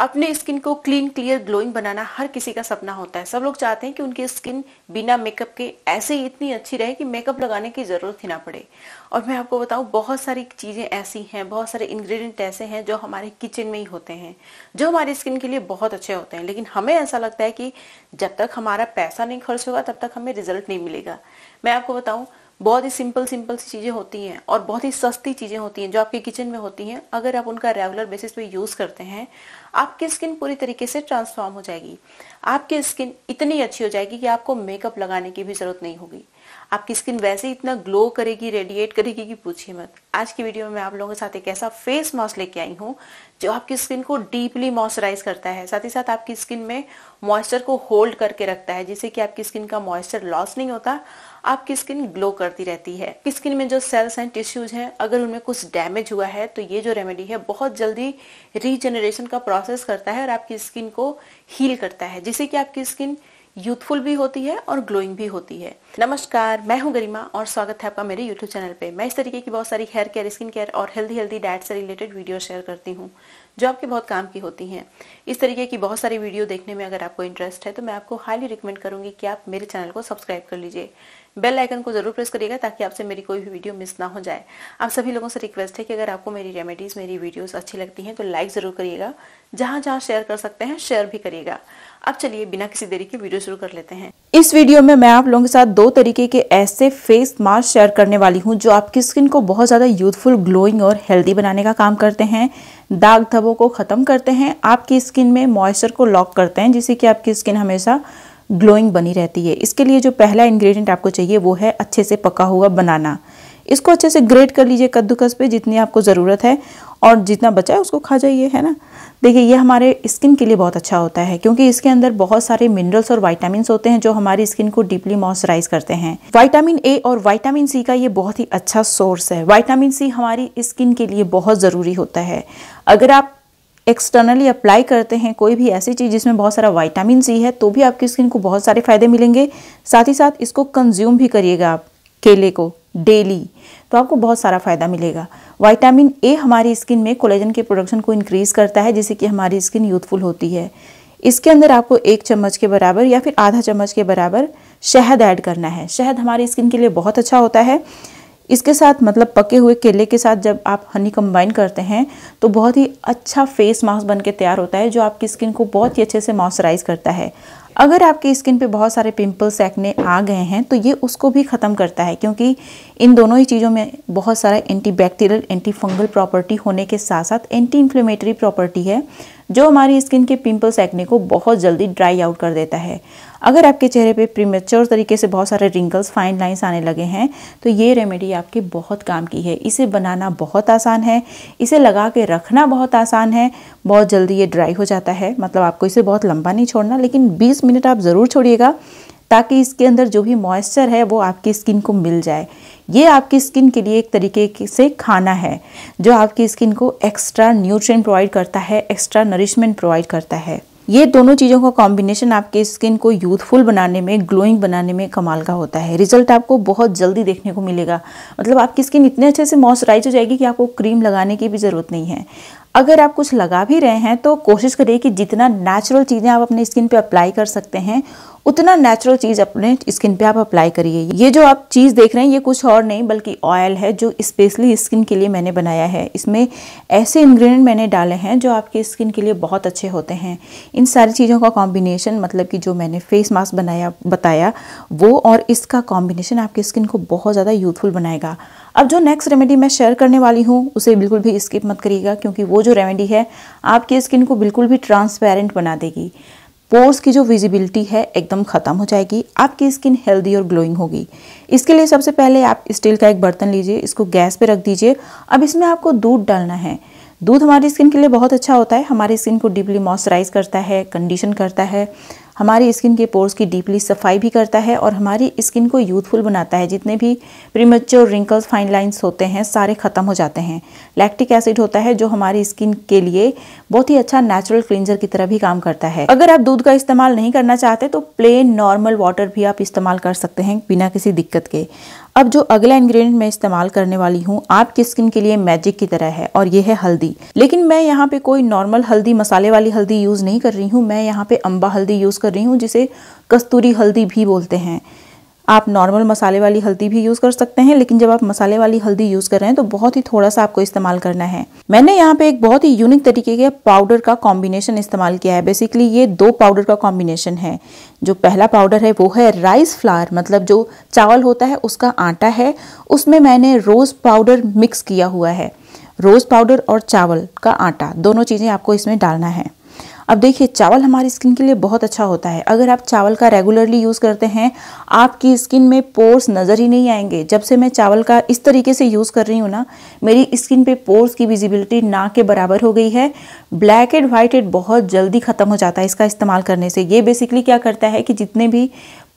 अपने स्किन को clean clear glowing बनाना हर किसी का सपना होता है सब लोग चाहते हैं कि उनकी स्किन बिना मेकअप के ऐसे ही इतनी अच्छी रहे कि मेकअप लगाने की जरूरत ही ना पड़े और मैं आपको बताऊं बहुत सारी चीज़ें ऐसी हैं बहुत सारे इंग्रेडिएंट ऐसे हैं जो हमारे किचन में ही होते हैं जो हमारी स्किन के लिए बहुत अच्छे होते हैं लेकिन हमें ऐसा लगता है कि जब तक हमारा पैसा नहीं खर्च होगा तब तक हमें रिजल्ट नहीं मिलेगा मैं आपको बताऊँ बहुत ही सिंपल सिंपल सी चीज़ें होती हैं और बहुत ही सस्ती चीज़ें होती हैं जो आपके किचन में होती हैं अगर आप उनका रेगुलर बेसिस पे यूज़ करते हैं आपकी स्किन पूरी तरीके से ट्रांसफॉर्म हो जाएगी आपकी स्किन इतनी अच्छी हो जाएगी कि आपको मेकअप लगाने की भी ज़रूरत नहीं होगी आपकी स्किन वैसे ही इतना ग्लो करेगी रेडिएट करेगी कि पूछिए मत आज की वीडियो में मैं आप लोगों के साथ एक ऐसा फेस मास्क लेके आई हूँ जो आपकी स्किन को डीपली मॉइस्चराइज करता है साथ ही साथ आपकी स्किन में मॉइस्चर को होल्ड करके रखता है जिससे कि आपकी स्किन का मॉइस्चर लॉस नहीं होता आपकी स्किन ग्लो करती रहती है स्किन में जो सेल्स एंड टिश्यूज हैं अगर उनमें कुछ डैमेज हुआ है तो ये जो रेमेडी है बहुत जल्दी रीजनरेशन का प्रोसेस करता है और आपकी स्किन को हील करता है जिससे कि आपकी स्किन यूथफुल भी होती है और ग्लोइंग भी होती है नमस्कार मैं हूं गरिमा और स्वागत है आपका मेरे यूट्यूब चैनल पे मैं इस तरीके की बहुत सारी हेयर केयर स्किन केयर और हेल्दी हेल्दी डाइट से रिलेटेड वीडियो शेयर करती हूँ जो आपके बहुत काम की होती हैं इस तरीके की बहुत सारी वीडियो देखने में अगर आपको इंटरेस्ट है तो मैं आपको हाईली रिकमेंड करूंगी कि आप मेरे चैनल को सब्सक्राइब कर लीजिए बेल आइकन को जरूर प्रेस करिएगा ताकि आपसे मेरी कोई भी वीडियो मिस ना हो जाए आप सभी लोगों से रिक्वेस्ट है कि अगर आपको मेरी रेमेडीज़ मेरी वीडियोस अच्छी लगती हैं तो लाइक ज़रूर करिएगा जहां जहाँ शेयर कर सकते हैं शेयर भी करिएगा अब चलिए बिना किसी देरी के वीडियो शुरू कर लेते हैं इस वीडियो में मैं आप लोगों के साथ दो तरीके के ऐसे फेस मास्क शेयर करने वाली हूँ जो आपकी स्किन को बहुत ज़्यादा यूथफुल ग्लोइंग और हेल्दी बनाने का काम करते हैं दाग धब्बों को ख़त्म करते हैं आपकी स्किन में मॉइस्चर को लॉक करते हैं जिससे कि आपकी स्किन हमेशा ग्लोइंग बनी रहती है इसके लिए जो पहला इंग्रेडिएंट आपको चाहिए वो है अच्छे से पका हुआ बनाना इसको अच्छे से ग्रेट कर लीजिए कद्दूकस पे जितनी आपको ज़रूरत है और जितना बचा है उसको खा जाइए है ना देखिए ये हमारे स्किन के लिए बहुत अच्छा होता है क्योंकि इसके अंदर बहुत सारे मिनरल्स और वाइटामिन होते हैं जो हमारी स्किन को डीपली मॉइस्चराइज करते हैं वाइटामिन ए और वाइटामिन सी का ये बहुत ही अच्छा सोर्स है वाइटामिन सी हमारी स्किन के लिए बहुत ज़रूरी होता है अगर आप एक्सटर्नली अप्लाई करते हैं कोई भी ऐसी चीज़ जिसमें बहुत सारा वाइटामिन सी है तो भी आपकी स्किन को बहुत सारे फ़ायदे मिलेंगे साथ ही साथ इसको कंज्यूम भी करिएगा आप केले को डेली तो आपको बहुत सारा फ़ायदा मिलेगा वाइटामिन ए हमारी स्किन में कोलेजन के प्रोडक्शन को इंक्रीज़ करता है जिससे कि हमारी स्किन यूथफुल होती है इसके अंदर आपको एक चम्मच के बराबर या फिर आधा चम्मच के बराबर शहद ऐड करना है शहद हमारी स्किन के लिए बहुत अच्छा होता है इसके साथ मतलब पके हुए केले के साथ जब आप हनी कंबाइन करते हैं तो बहुत ही अच्छा फेस मास्क बन के तैयार होता है जो आपकी स्किन को बहुत ही अच्छे से मॉइस्चराइज करता है अगर आपके स्किन पे बहुत सारे पिंपल्स एक्ने आ गए हैं तो ये उसको भी ख़त्म करता है क्योंकि इन दोनों ही चीज़ों में बहुत सारा anti bacterial anti fungal property होने के साथ साथ एंटी इन्फ्लेमेटरी प्रॉपर्टी है जो हमारी स्किन के पिंपल्स एक्ने को बहुत जल्दी ड्राई आउट कर देता है अगर आपके चेहरे पे प्रीमेच्योर तरीके से बहुत सारे रिंकल्स फाइन लाइंस आने लगे हैं तो ये रेमेडी आपके बहुत काम की है इसे बनाना बहुत आसान है इसे लगा के रखना बहुत आसान है बहुत जल्दी ये ड्राई हो जाता है मतलब आपको इसे बहुत लंबा नहीं छोड़ना लेकिन बीस मिनट आप ज़रूर छोड़िएगा ताकि इसके अंदर जो भी मॉइस्चर है वो आपकी स्किन को मिल जाए ये आपकी स्किन के लिए एक तरीके से खाना है जो आपकी स्किन को एक्स्ट्रा न्यूट्रिय प्रोवाइड करता है एक्स्ट्रा नरिशमेंट प्रोवाइड करता है ये दोनों चीज़ों का कॉम्बिनेशन आपके स्किन को यूथफुल बनाने में ग्लोइंग बनाने में कमाल का होता है रिजल्ट आपको बहुत जल्दी देखने को मिलेगा मतलब आपकी स्किन इतने अच्छे से मॉइस्चराइज हो जाएगी कि आपको क्रीम लगाने की भी ज़रूरत नहीं है अगर आप कुछ लगा भी रहे हैं तो कोशिश करिए कि जितना नेचुरल चीज़ें आप अपने स्किन पर अप्लाई कर सकते हैं उतना नेचुरल चीज़ अपने स्किन पे आप अप्लाई करिए ये जो आप चीज़ देख रहे हैं ये कुछ और नहीं बल्कि ऑयल है जो स्पेशली स्किन के लिए मैंने बनाया है इसमें ऐसे इंग्रेडिएंट मैंने डाले हैं जो आपके स्किन के लिए बहुत अच्छे होते हैं इन सारी चीज़ों का कॉम्बिनेशन मतलब कि जो मैंने फेस मास्क बनाया बताया वो और इसका कॉम्बिनेशन आपकी स्किन को बहुत ज़्यादा यूथफुल बनाएगा अब जो नेक्स्ट रेमेडी मैं शेयर करने वाली हूँ उसे बिल्कुल भी स्किप मत करिएगा क्योंकि वो जो रेमेडी है आपकी स्किन को बिल्कुल भी ट्रांसपेरेंट बना देगी पोर्स की जो विजिबिलिटी है एकदम ख़त्म हो जाएगी आपकी स्किन हेल्दी और ग्लोइंग होगी इसके लिए सबसे पहले आप स्टील का एक बर्तन लीजिए इसको गैस पे रख दीजिए अब इसमें आपको दूध डालना है दूध हमारी स्किन के लिए बहुत अच्छा होता है हमारी स्किन को डीपली मॉइस्चराइज करता है कंडीशन करता है हमारी स्किन के पोर्स की डीपली सफाई भी करता है और हमारी स्किन को यूथफुल बनाता है जितने भी प्रीमेच्योर रिंकल्स फाइन लाइंस होते हैं सारे ख़त्म हो जाते हैं लैक्टिक एसिड होता है जो हमारी स्किन के लिए बहुत ही अच्छा नेचुरल क्लिनजर की तरह भी काम करता है अगर आप दूध का इस्तेमाल नहीं करना चाहते तो प्लेन नॉर्मल वाटर भी आप इस्तेमाल कर सकते हैं बिना किसी दिक्कत के अब जो अगला इंग्रेडिएंट मैं इस्तेमाल करने वाली हूँ आपकी स्किन के लिए मैजिक की तरह है और ये है हल्दी लेकिन मैं यहाँ पे कोई नॉर्मल हल्दी मसाले वाली हल्दी यूज़ नहीं कर रही हूँ मैं यहाँ पे अम्बा हल्दी यूज़ कर रही हूँ जिसे कस्तूरी हल्दी भी बोलते हैं आप नॉर्मल मसाले वाली हल्दी भी यूज़ कर सकते हैं लेकिन जब आप मसाले वाली हल्दी यूज़ कर रहे हैं तो बहुत ही थोड़ा सा आपको इस्तेमाल करना है मैंने यहाँ पे एक बहुत ही यूनिक तरीके के पाउडर का कॉम्बिनेशन इस्तेमाल किया है बेसिकली ये दो पाउडर का कॉम्बिनेशन है जो पहला पाउडर है वो है राइस फ्लावर मतलब जो चावल होता है उसका आटा है उसमें मैंने रोज़ पाउडर मिक्स किया हुआ है रोज़ पाउडर और चावल का आटा दोनों चीज़ें आपको इसमें डालना है अब देखिए चावल हमारी स्किन के लिए बहुत अच्छा होता है अगर आप चावल का रेगुलरली यूज़ करते हैं आपकी स्किन में पोर्स नज़र ही नहीं आएंगे जब से मैं चावल का इस तरीके से यूज़ कर रही हूँ ना मेरी स्किन पे पोर्स की विजिबिलिटी ना के बराबर हो गई है ब्लैक एंड वाइट एड बहुत जल्दी ख़त्म हो जाता है इसका इस्तेमाल करने से ये बेसिकली क्या करता है कि जितने भी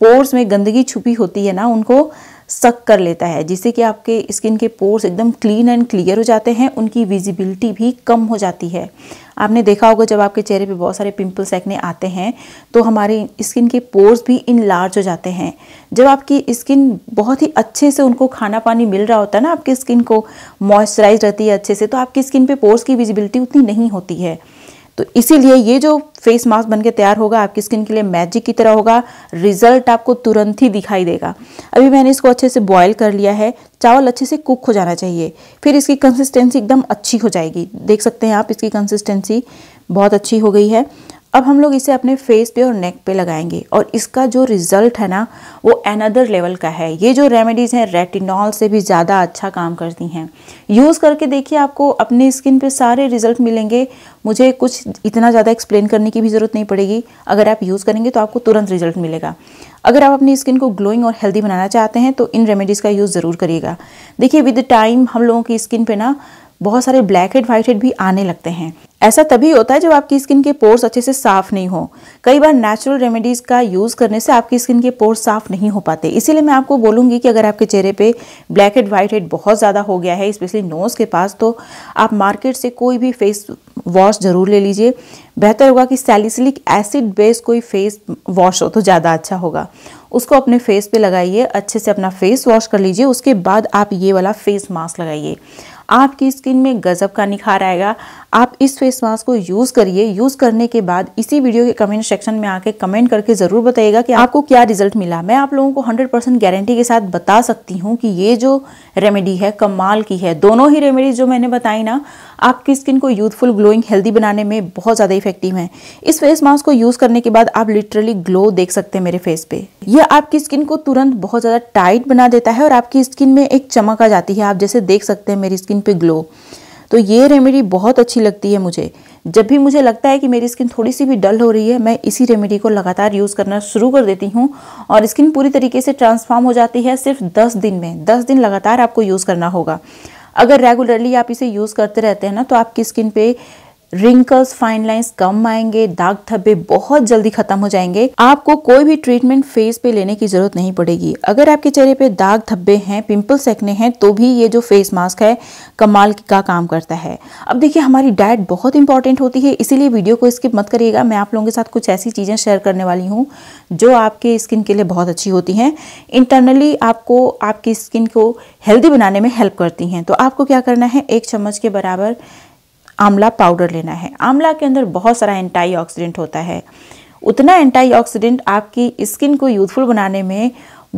पोर्स में गंदगी छुपी होती है ना उनको सक कर लेता है जिससे कि आपके स्किन के पोर्स एकदम क्लीन एंड क्लियर हो जाते हैं उनकी विजिबिलिटी भी कम हो जाती है आपने देखा होगा जब आपके चेहरे पे बहुत सारे पिंपल्स एक्ने आते हैं तो हमारे स्किन के पोर्स भी इन लार्ज हो जाते हैं जब आपकी स्किन बहुत ही अच्छे से उनको खाना पानी मिल रहा होता है ना आपकी स्किन को मॉइस्चराइज रहती है अच्छे से तो आपकी स्किन पे पोर्स की विजिबिलिटी उतनी नहीं होती है तो इसीलिए ये जो फेस मास्क बनके तैयार होगा आपकी स्किन के लिए मैजिक की तरह होगा रिजल्ट आपको तुरंत ही दिखाई देगा अभी मैंने इसको अच्छे से बॉयल कर लिया है चावल अच्छे से कुक हो जाना चाहिए फिर इसकी कंसिस्टेंसी एकदम अच्छी हो जाएगी देख सकते हैं आप इसकी कंसिस्टेंसी बहुत अच्छी हो गई है अब हम लोग इसे अपने फेस पे और नेक पे लगाएंगे और इसका जो रिज़ल्ट है ना वो अनदर लेवल का है ये जो रेमेडीज़ हैं रेटिनॉल से भी ज़्यादा अच्छा काम करती हैं यूज़ करके देखिए आपको अपने स्किन पे सारे रिज़ल्ट मिलेंगे मुझे कुछ इतना ज़्यादा एक्सप्लेन करने की भी ज़रूरत नहीं पड़ेगी अगर आप यूज़ करेंगे तो आपको तुरंत रिजल्ट मिलेगा अगर आप अपनी स्किन को ग्लोइंग और हेल्दी बनाना चाहते हैं तो इन रेमेडीज़ का यूज़ ज़रूर करिएगा देखिए विद टाइम हम लोगों की स्किन पर ना बहुत सारे ब्लैक हेड वाइट हेड भी आने लगते हैं ऐसा तभी होता है जब आपकी स्किन के पोर्स अच्छे से साफ नहीं हो कई बार नेचुरल रेमेडीज का यूज करने से आपकी स्किन के पोर्स साफ नहीं हो पाते इसीलिए मैं आपको बोलूंगी कि अगर आपके चेहरे पे ब्लैक हेड वाइट हेड बहुत ज़्यादा हो गया है स्पेशली नोज के पास तो आप मार्केट से कोई भी फेस वॉश जरूर ले लीजिए बेहतर होगा कि सैलिसिलिक एसिड बेस्ड कोई फेस वॉश हो तो ज़्यादा अच्छा होगा उसको अपने फेस पे लगाइए अच्छे से अपना फेस वॉश कर लीजिए उसके बाद आप ये वाला फेस मास्क लगाइए आपकी स्किन में गज़ब का निखार आएगा आप इस फेस मास्क को यूज़ करिए यूज़ करने के बाद इसी वीडियो के कमेंट सेक्शन में आके कमेंट करके ज़रूर बताइएगा कि आपको क्या रिजल्ट मिला मैं आप लोगों को 100 परसेंट गारंटी के साथ बता सकती हूँ कि ये जो रेमेडी है कमाल की है दोनों ही रेमेडी जो मैंने बताई ना आपकी स्किन को यूथफुल ग्लोइंग हेल्दी बनाने में बहुत ज़्यादा इफेक्टिव है इस फेस मास्क को यूज़ करने के बाद आप लिटरली ग्लो देख सकते हैं मेरे फेस पर ये आपकी स्किन को तुरंत बहुत ज़्यादा टाइट बना देता है और आपकी स्किन में एक चमक आ जाती है आप जैसे देख सकते हैं मेरी स्किन पे ग्लो तो ये रेमेडी बहुत अच्छी लगती है मुझे जब भी मुझे लगता है कि मेरी स्किन थोड़ी सी भी डल हो रही है मैं इसी रेमेडी को लगातार यूज़ करना शुरू कर देती हूँ और स्किन पूरी तरीके से ट्रांसफॉर्म हो जाती है सिर्फ दस दिन में दस दिन लगातार आपको यूज़ करना होगा अगर रेगुलरली आप इसे यूज़ करते रहते हैं ना तो आपकी स्किन पे रिंकल्स फाइन लाइंस कम आएंगे दाग धब्बे बहुत जल्दी खत्म हो जाएंगे आपको कोई भी ट्रीटमेंट फेस पे लेने की जरूरत नहीं पड़ेगी अगर आपके चेहरे पे दाग धब्बे हैं पिंपल सेकने हैं तो भी ये जो फेस मास्क है कमाल का काम करता है अब देखिए हमारी डाइट बहुत इंपॉर्टेंट होती है इसीलिए वीडियो को स्किप मत करिएगा मैं आप लोगों के साथ कुछ ऐसी चीज़ें शेयर करने वाली हूँ जो आपके स्किन के लिए बहुत अच्छी होती हैं इंटरनली आपको आपकी स्किन को हेल्दी बनाने में हेल्प करती हैं तो आपको क्या करना है एक चम्मच के बराबर आंवला पाउडर लेना है आंवला के अंदर बहुत सारा एंटीऑक्सीडेंट होता है उतना एंटीऑक्सीडेंट आपकी स्किन को यूथफुल बनाने में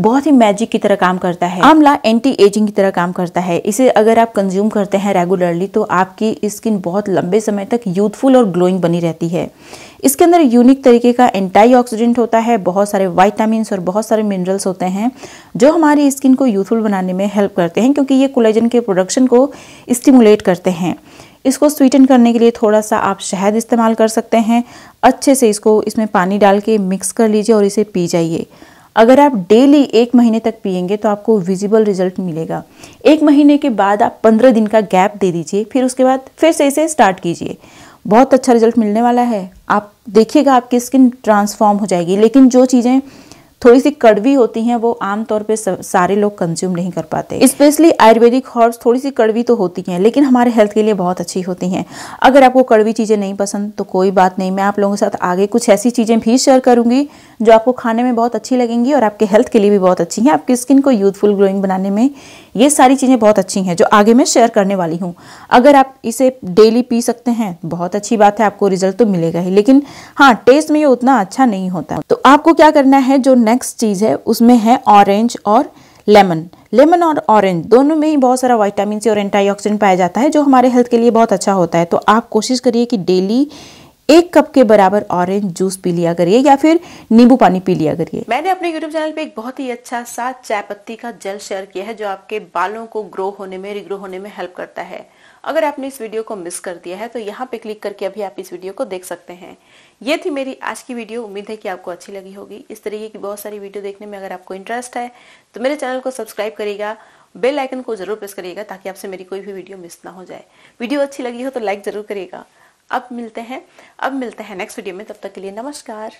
बहुत ही मैजिक की तरह काम करता है आंवला एंटी एजिंग की तरह काम करता है इसे अगर आप कंज्यूम करते हैं रेगुलरली तो आपकी स्किन बहुत लंबे समय तक यूथफुल और ग्लोइंग बनी रहती है इसके अंदर यूनिक तरीके का एंटीऑक्सीडेंट होता है बहुत सारे वाइटामस और बहुत सारे मिनरल्स होते हैं जो हमारी स्किन को यूथफुल बनाने में हेल्प करते हैं क्योंकि ये कोलेजन के प्रोडक्शन को स्टिमुलेट करते हैं इसको स्वीटन करने के लिए थोड़ा सा आप शहद इस्तेमाल कर सकते हैं अच्छे से इसको इसमें पानी डाल के मिक्स कर लीजिए और इसे पी जाइए अगर आप डेली एक महीने तक पियेंगे तो आपको विजिबल रिजल्ट मिलेगा एक महीने के बाद आप पंद्रह दिन का गैप दे दीजिए फिर उसके बाद फिर से इसे स्टार्ट कीजिए बहुत अच्छा रिजल्ट मिलने वाला है आप देखिएगा आपकी स्किन ट्रांसफॉर्म हो जाएगी लेकिन जो चीज़ें थोड़ी सी कड़वी होती हैं वो आमतौर पे सारे लोग कंज्यूम नहीं कर पाते स्पेशली आयुर्वेदिक हर्ब्स थोड़ी सी कड़वी तो होती हैं लेकिन हमारे हेल्थ के लिए बहुत अच्छी होती हैं अगर आपको कड़वी चीज़ें नहीं पसंद तो कोई बात नहीं मैं आप लोगों के साथ आगे कुछ ऐसी चीज़ें भी शेयर करूँगी जो आपको खाने में बहुत अच्छी लगेंगी और आपके हेल्थ के लिए भी बहुत अच्छी हैं आपकी स्किन को यूथफुल ग्लोइंग बनाने में ये सारी चीज़ें बहुत अच्छी हैं जो आगे मैं शेयर करने वाली हूँ अगर आप इसे डेली पी सकते हैं बहुत अच्छी बात है आपको रिजल्ट तो मिलेगा ही लेकिन हाँ टेस्ट में ये उतना अच्छा नहीं होता तो आपको क्या करना है जो नेक्स्ट चीज़ है उसमें है ऑरेंज और लेमन लेमन और ऑरेंज दोनों में ही बहुत सारा वाइटामिन सी और एंटीऑक्सीडेंट पाया जाता है जो हमारे हेल्थ के लिए बहुत अच्छा होता है तो आप कोशिश करिए कि डेली एक कप के बराबर ऑरेंज जूस पी लिया करिए या फिर नींबू पानी पी लिया करिए मैंने अपने यूट्यूब चैनल पे एक बहुत ही अच्छा सा चाय पत्ती का जल शेयर किया है जो आपके बालों को ग्रो होने में रिग्रो होने में हेल्प करता है अगर आपने इस वीडियो को मिस कर दिया है तो यहाँ पे क्लिक करके अभी आप इस वीडियो को देख सकते हैं ये थी मेरी आज की वीडियो उम्मीद है कि आपको अच्छी लगी होगी इस तरीके की बहुत सारी वीडियो देखने में अगर आपको इंटरेस्ट है तो मेरे चैनल को सब्सक्राइब करिएगा बेल आइकन को जरूर प्रेस करिएगा ताकि आपसे मेरी कोई भी वीडियो मिस ना हो जाए वीडियो अच्छी लगी हो तो लाइक जरूर करिएगा अब मिलते हैं अब मिलते हैं नेक्स्ट वीडियो में तब तक के लिए नमस्कार